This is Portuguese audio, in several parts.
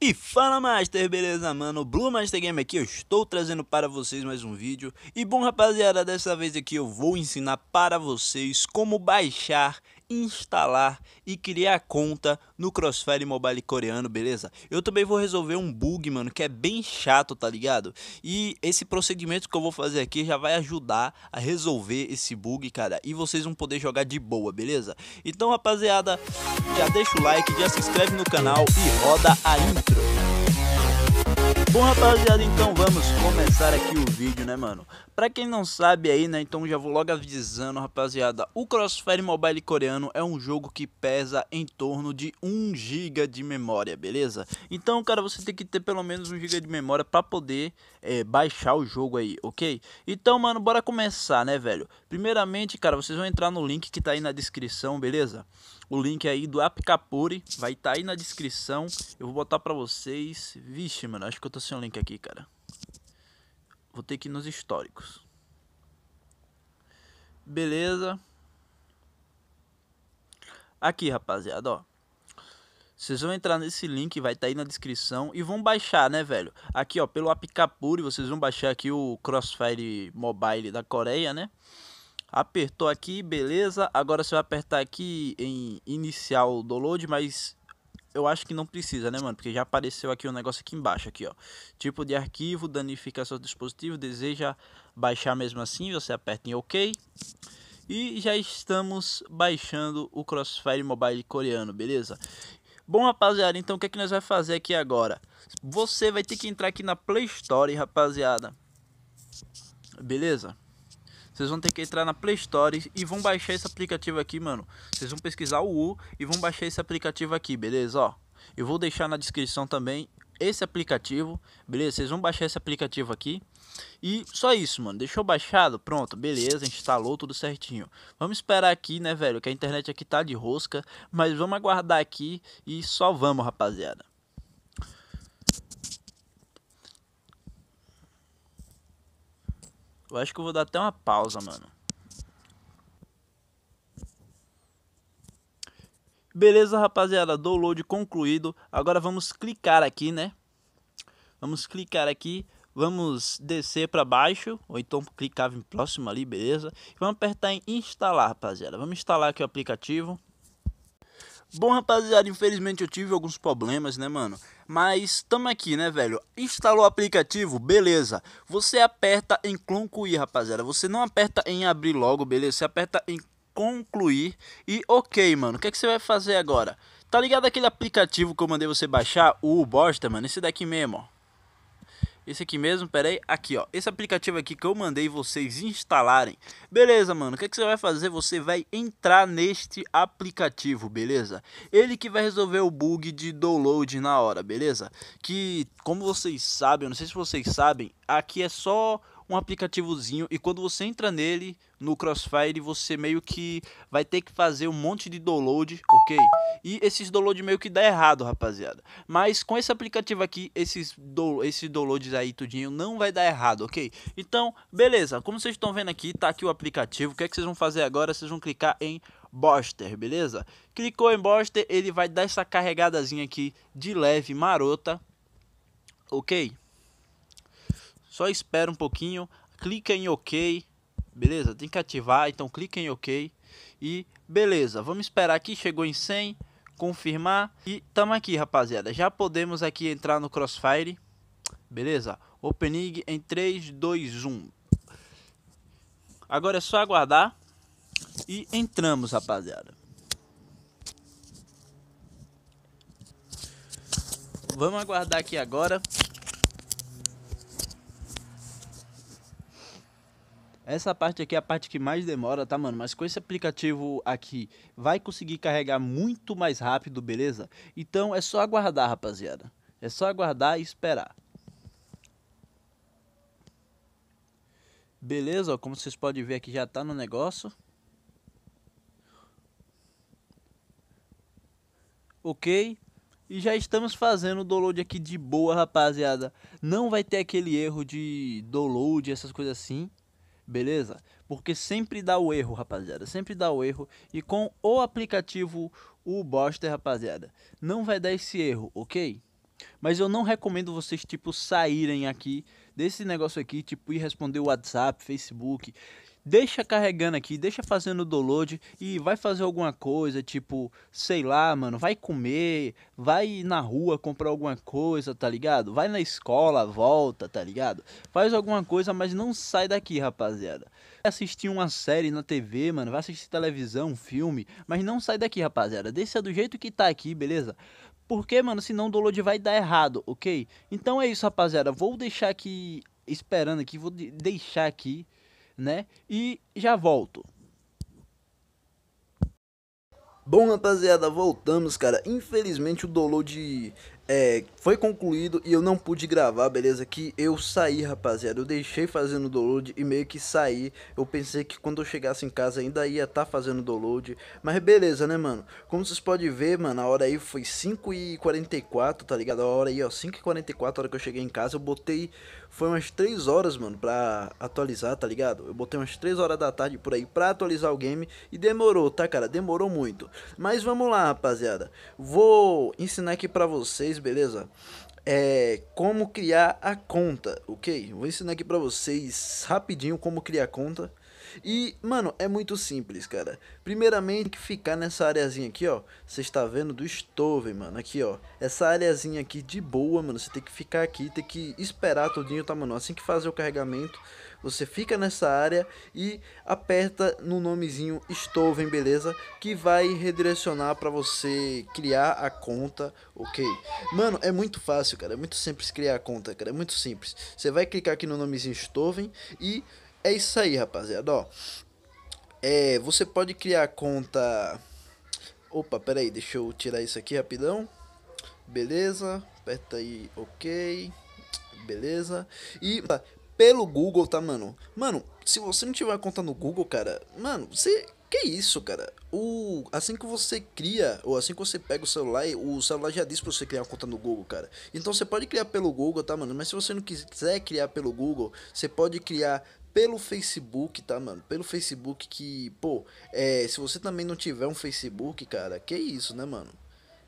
E fala Master, beleza mano? Blue Master Game aqui, eu estou trazendo para vocês mais um vídeo E bom rapaziada, dessa vez aqui eu vou ensinar para vocês como baixar instalar e criar conta no Crossfire Mobile coreano, beleza? Eu também vou resolver um bug, mano, que é bem chato, tá ligado? E esse procedimento que eu vou fazer aqui já vai ajudar a resolver esse bug, cara, e vocês vão poder jogar de boa, beleza? Então, rapaziada, já deixa o like, já se inscreve no canal e roda a intro. Bom, rapaziada, então vamos começar aqui o vídeo, né, mano? Pra quem não sabe aí, né, então já vou logo avisando, rapaziada, o Crossfire Mobile coreano é um jogo que pesa em torno de 1 GB de memória, beleza? Então, cara, você tem que ter pelo menos 1 GB de memória pra poder é, baixar o jogo aí, ok? Então, mano, bora começar, né, velho? Primeiramente, cara, vocês vão entrar no link que tá aí na descrição, beleza? O link aí do Apicapuri vai estar tá aí na descrição. Eu vou botar pra vocês. Vixe, mano, acho que eu tô sem o link aqui, cara. Vou ter que ir nos históricos. Beleza. Aqui, rapaziada, ó. Vocês vão entrar nesse link, vai estar tá aí na descrição e vão baixar, né, velho? Aqui, ó, pelo Apicapuri, vocês vão baixar aqui o Crossfire Mobile da Coreia, né? apertou aqui, beleza. Agora você vai apertar aqui em iniciar o download, mas eu acho que não precisa, né, mano? Porque já apareceu aqui um negócio aqui embaixo, aqui, ó. Tipo de arquivo, danifica seu dispositivo, deseja baixar mesmo assim, você aperta em OK. E já estamos baixando o Crossfire Mobile coreano, beleza? Bom, rapaziada, então o que é que nós vai fazer aqui agora? Você vai ter que entrar aqui na Play Store, rapaziada. Beleza? Vocês vão ter que entrar na Play Store e vão baixar esse aplicativo aqui, mano. Vocês vão pesquisar o U e vão baixar esse aplicativo aqui, beleza? Ó, eu vou deixar na descrição também esse aplicativo, beleza? Vocês vão baixar esse aplicativo aqui. E só isso, mano. Deixou baixado? Pronto, beleza. Instalou tudo certinho. Vamos esperar aqui, né, velho? Que a internet aqui tá de rosca. Mas vamos aguardar aqui e só vamos, rapaziada. Eu acho que eu vou dar até uma pausa, mano. Beleza, rapaziada, download concluído. Agora vamos clicar aqui, né? Vamos clicar aqui, vamos descer para baixo, ou então clicar em próximo ali, beleza? vamos apertar em instalar, rapaziada. Vamos instalar aqui o aplicativo. Bom, rapaziada, infelizmente eu tive alguns problemas, né, mano? Mas tamo aqui, né, velho? Instalou o aplicativo, beleza. Você aperta em concluir, rapaziada. Você não aperta em abrir logo, beleza? Você aperta em concluir e ok, mano. O que, é que você vai fazer agora? Tá ligado aquele aplicativo que eu mandei você baixar? O bosta, mano. Esse daqui mesmo, ó. Esse aqui mesmo, pera aí. Aqui, ó. Esse aplicativo aqui que eu mandei vocês instalarem. Beleza, mano. O que, é que você vai fazer? Você vai entrar neste aplicativo, beleza? Ele que vai resolver o bug de download na hora, beleza? Que, como vocês sabem, eu não sei se vocês sabem, aqui é só um aplicativozinho e quando você entra nele, no Crossfire, você meio que vai ter que fazer um monte de download, ok? E esses download meio que dá errado, rapaziada. Mas com esse aplicativo aqui, esses, do, esses downloads aí tudinho não vai dar errado, ok? Então, beleza. Como vocês estão vendo aqui, tá aqui o aplicativo. O que é que vocês vão fazer agora? Vocês vão clicar em Boster, beleza? Clicou em Boster, ele vai dar essa carregadazinha aqui de leve, marota, ok? Só espera um pouquinho, clica em OK, beleza? Tem que ativar, então clica em OK e beleza. Vamos esperar aqui, chegou em 100, confirmar e tamo aqui, rapaziada. Já podemos aqui entrar no Crossfire, beleza? Opening em 3, 2, 1. Agora é só aguardar e entramos, rapaziada. Vamos aguardar aqui agora Essa parte aqui é a parte que mais demora, tá, mano? Mas com esse aplicativo aqui, vai conseguir carregar muito mais rápido, beleza? Então é só aguardar, rapaziada. É só aguardar e esperar. Beleza, ó, como vocês podem ver aqui já tá no negócio. Ok, e já estamos fazendo o download aqui de boa, rapaziada. Não vai ter aquele erro de download, essas coisas assim beleza? Porque sempre dá o erro, rapaziada, sempre dá o erro. E com o aplicativo o Buster, rapaziada, não vai dar esse erro, ok? Mas eu não recomendo vocês, tipo, saírem aqui desse negócio aqui, tipo, ir responder o WhatsApp, Facebook deixa carregando aqui, deixa fazendo o download e vai fazer alguma coisa, tipo, sei lá, mano, vai comer, vai na rua comprar alguma coisa, tá ligado? Vai na escola, volta, tá ligado? Faz alguma coisa, mas não sai daqui, rapaziada. Vai assistir uma série na TV, mano, vai assistir televisão, filme, mas não sai daqui, rapaziada. Deixa do jeito que tá aqui, beleza? Porque, mano, senão o download vai dar errado, ok? Então é isso, rapaziada. Vou deixar aqui, esperando aqui, vou deixar aqui né? E já volto. Bom, rapaziada, voltamos, cara. Infelizmente o download é, foi concluído e eu não pude gravar, beleza? Que eu saí, rapaziada. Eu deixei fazendo download e meio que saí. Eu pensei que quando eu chegasse em casa ainda ia estar tá fazendo download. Mas beleza, né, mano? Como vocês podem ver, mano, a hora aí foi 5h44, tá ligado? A hora aí, ó, 5h44, a hora que eu cheguei em casa, eu botei. Foi umas 3 horas, mano, pra atualizar, tá ligado? Eu botei umas 3 horas da tarde por aí pra atualizar o game. E demorou, tá, cara? Demorou muito. Mas vamos lá, rapaziada. Vou ensinar aqui pra vocês vocês, beleza? É como criar a conta, ok? Vou ensinar aqui para vocês rapidinho como criar a conta e, mano, é muito simples, cara. Primeiramente, tem que ficar nessa areazinha aqui, ó. Você está vendo do Stoven, mano, aqui, ó. Essa areazinha aqui de boa, mano. Você tem que ficar aqui, tem que esperar tudinho, tá, mano? Assim que fazer o carregamento, você fica nessa área e aperta no nomezinho Stoven, beleza? Que vai redirecionar para você criar a conta, ok? Mano, é muito fácil, cara. É muito simples criar a conta, cara. É muito simples. Você vai clicar aqui no nomezinho Stoven e é isso aí, rapaziada, ó. É, você pode criar conta... Opa, pera aí, deixa eu tirar isso aqui rapidão. Beleza, aperta aí, ok. Beleza. E pelo Google, tá, mano? Mano, se você não tiver conta no Google, cara, mano, você... Que isso, cara? O, assim que você cria, ou assim que você pega o celular, o celular já diz pra você criar uma conta no Google, cara. Então você pode criar pelo Google, tá, mano? Mas se você não quiser criar pelo Google, você pode criar pelo Facebook, tá, mano? Pelo Facebook que, pô, é, se você também não tiver um Facebook, cara, que isso, né, mano?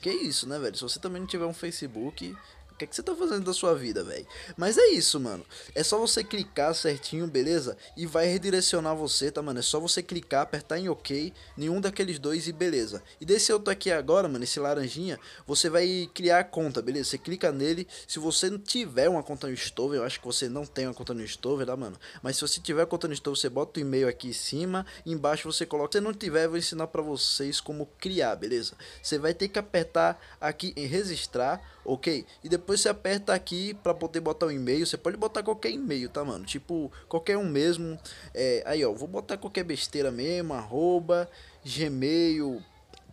Que isso, né, velho? Se você também não tiver um Facebook, o que, que você tá fazendo da sua vida, velho? Mas é isso, mano. É só você clicar certinho, beleza? E vai redirecionar você, tá, mano? É só você clicar, apertar em OK, nenhum daqueles dois e beleza. E desse outro aqui agora, mano, esse laranjinha, você vai criar a conta, beleza? Você clica nele. Se você não tiver uma conta no Stover, eu acho que você não tem uma conta no Stover, tá, mano? Mas se você tiver conta no Stover, você bota o e-mail aqui em cima, embaixo você coloca. Se não tiver, eu vou ensinar para vocês como criar, beleza? Você vai ter que apertar aqui em registrar, OK? E depois depois você aperta aqui para poder botar o um e-mail. Você pode botar qualquer e-mail, tá, mano? Tipo, qualquer um mesmo. É, aí, ó, vou botar qualquer besteira mesmo, arroba, gmail,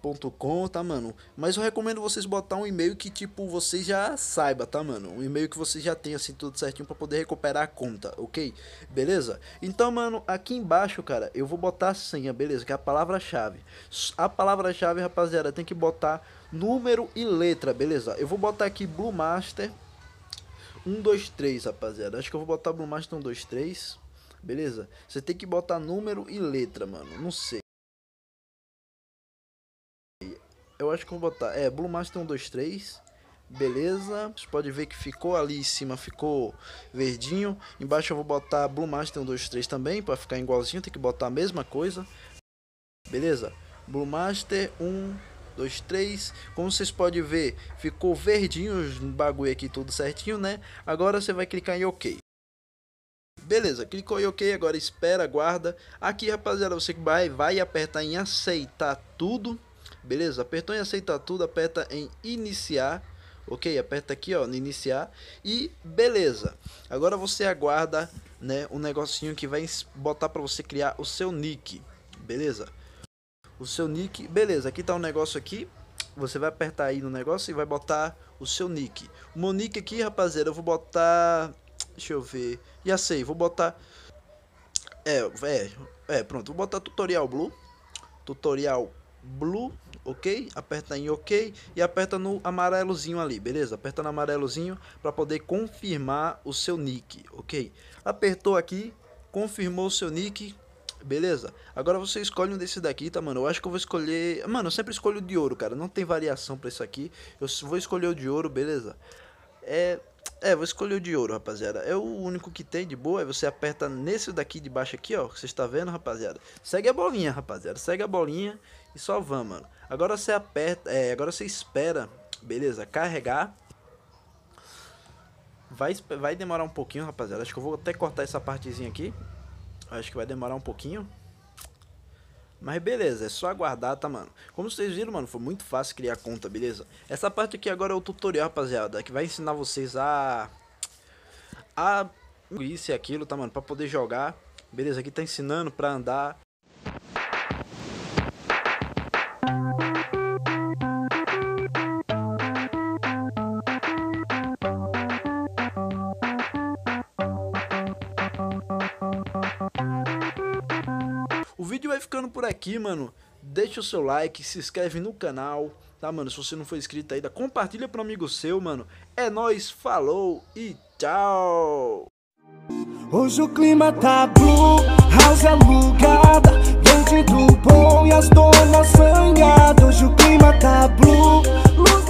gmail.com, tá, mano? Mas eu recomendo vocês botar um e-mail que, tipo, você já saiba, tá, mano? Um e-mail que você já tenha assim, tudo certinho para poder recuperar a conta, ok? Beleza? Então, mano, aqui embaixo, cara, eu vou botar a senha, beleza? Que é a palavra-chave. A palavra-chave, rapaziada, tem que botar número e letra, beleza? Eu vou botar aqui Blue Master 123, rapaziada. Acho que eu vou botar Blue Master 123. Beleza? Você tem que botar número e letra, mano. Não sei. Eu acho que vou botar. É, Blue Master 1, 2, 3. Beleza. Você pode ver que ficou ali em cima, ficou verdinho. Embaixo eu vou botar Blue Master 1, 2, 3 também, para ficar igualzinho. Tem que botar a mesma coisa. Beleza. Blue Master 1, 2, 3. Como vocês podem ver, ficou verdinho os bagulho aqui tudo certinho, né? Agora você vai clicar em OK. Beleza, clicou em OK, agora espera, aguarda. Aqui, rapaziada, você vai, vai apertar em aceitar tudo. Beleza? Apertou em aceitar tudo, aperta em iniciar. Ok? Aperta aqui, ó, em iniciar. E beleza. Agora você aguarda, né, um negocinho que vai botar para você criar o seu nick. Beleza? O seu nick, beleza, aqui tá um negócio aqui. Você vai apertar aí no negócio e vai botar o seu nick. O meu nick aqui, rapaziada, eu vou botar... Deixa eu ver. Já sei, vou botar... É, é, é, pronto. Vou botar tutorial blue. Tutorial blue ok? Aperta em ok e aperta no amarelozinho ali, beleza? Aperta no amarelozinho para poder confirmar o seu nick, ok? Apertou aqui, confirmou o seu nick, beleza? Agora você escolhe um desses daqui, tá, mano? Eu acho que eu vou escolher... Mano, eu sempre escolho o de ouro, cara. Não tem variação pra isso aqui. Eu vou escolher o de ouro, beleza? É... É, vou escolher o de ouro, rapaziada. É o único que tem de boa. você aperta nesse daqui de baixo aqui, ó. Que você está vendo, rapaziada. Segue a bolinha, rapaziada. Segue a bolinha e só vamos, mano. Agora você aperta, é, agora você espera, beleza, carregar. Vai, vai demorar um pouquinho, rapaziada. Acho que eu vou até cortar essa partezinha aqui. Acho que vai demorar um pouquinho. Mas beleza, é só aguardar, tá, mano? Como vocês viram, mano, foi muito fácil criar conta, beleza? Essa parte aqui agora é o tutorial, rapaziada, que vai ensinar vocês a... A... Isso e aquilo, tá, mano? Pra poder jogar. Beleza, aqui tá ensinando pra andar, ficando por aqui, mano. Deixa o seu like, se inscreve no canal, tá, mano? Se você não for inscrito ainda, compartilha para um amigo seu, mano. É nós, falou e tchau. Hoje o clima tá blue, house alugada, dente do bom e as donas sangradas. Hoje o clima tá blue, luz